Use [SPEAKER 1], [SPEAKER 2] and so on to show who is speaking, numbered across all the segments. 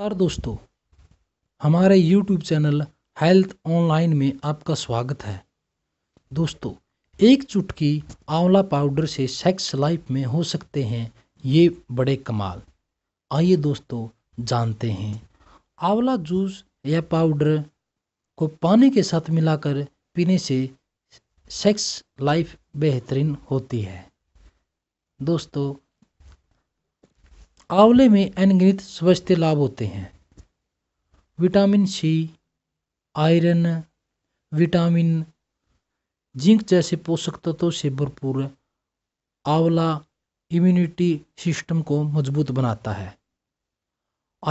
[SPEAKER 1] नमस्कार दोस्तों हमारे यूट्यूब चैनल हेल्थ ऑनलाइन में आपका स्वागत है दोस्तों एक चुटकी आंवला पाउडर से सेक्स लाइफ में हो सकते हैं ये बड़े कमाल आइए दोस्तों जानते हैं आंवला जूस या पाउडर को पानी के साथ मिलाकर पीने से सेक्स लाइफ बेहतरीन होती है दोस्तों आंवले में अनगिनत स्वास्थ्य लाभ होते हैं vitamin C iron vitamin zinc जैसे पोषक तत्वों से भरपूर आंवला इम्यूनिटी सिस्टम को मजबूत बनाता है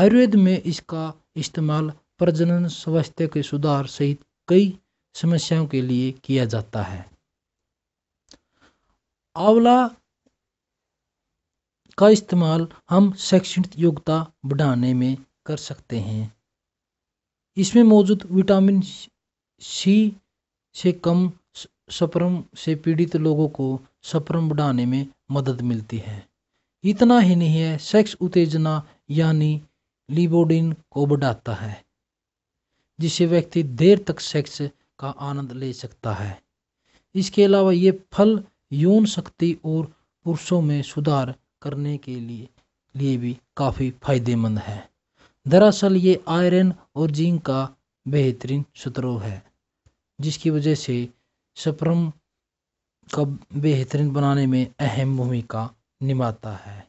[SPEAKER 1] आयुर्वेद में इसका इस्तेमाल प्रजनन स्वास्थ्य के सुधार सहित कई समस्याओं के लिए किया जाता है आंवला का इस्तेमाल हम शैक्षणिक योग्यता बढ़ाने में कर सकते हैं इसमें मौजूद विटामिन सी से कम सपरम से पीड़ित लोगों को सपरम बढ़ाने में मदद मिलती है इतना ही नहीं है सेक्स उत्तेजना यानी लिबोडिन को बढ़ाता है जिससे व्यक्ति देर तक सेक्स का आनंद ले सकता है इसके अलावा ये फल यौन शक्ति और पुरुषों में सुधार करने के लिए लिए भी काफ़ी फ़ायदेमंद है दरअसल ये आयरन और जिंक का बेहतरीन शत्रु है जिसकी वजह से सप्रम का बेहतरीन बनाने में अहम भूमिका निभाता है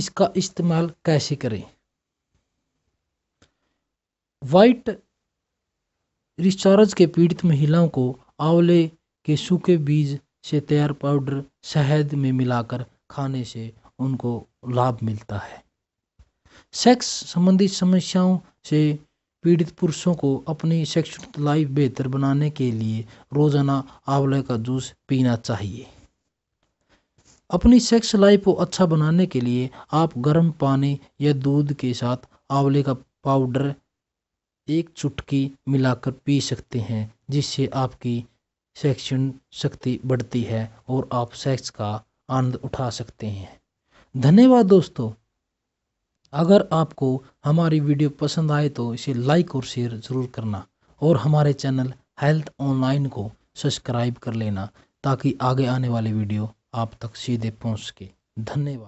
[SPEAKER 1] इसका इस्तेमाल कैसे करें वाइट रिचार्ज के पीड़ित महिलाओं को आंवले के सूखे बीज से तैयार पाउडर शहद में मिलाकर खाने से उनको लाभ मिलता है सेक्स संबंधी समस्याओं से पीड़ित पुरुषों को अपनी सेक्सुअल लाइफ बेहतर बनाने के लिए रोज़ाना आंवले का जूस पीना चाहिए अपनी सेक्स लाइफ को अच्छा बनाने के लिए आप गर्म पानी या दूध के साथ आंवले का पाउडर एक चुटकी मिलाकर पी सकते हैं जिससे आपकी सेक्शन शक्ति बढ़ती है और आप सेक्स का आनंद उठा सकते हैं धन्यवाद दोस्तों अगर आपको हमारी वीडियो पसंद आए तो इसे लाइक और शेयर ज़रूर करना और हमारे चैनल हेल्थ ऑनलाइन को सब्सक्राइब कर लेना ताकि आगे आने वाली वीडियो आप तक सीधे पहुंच सके धन्यवाद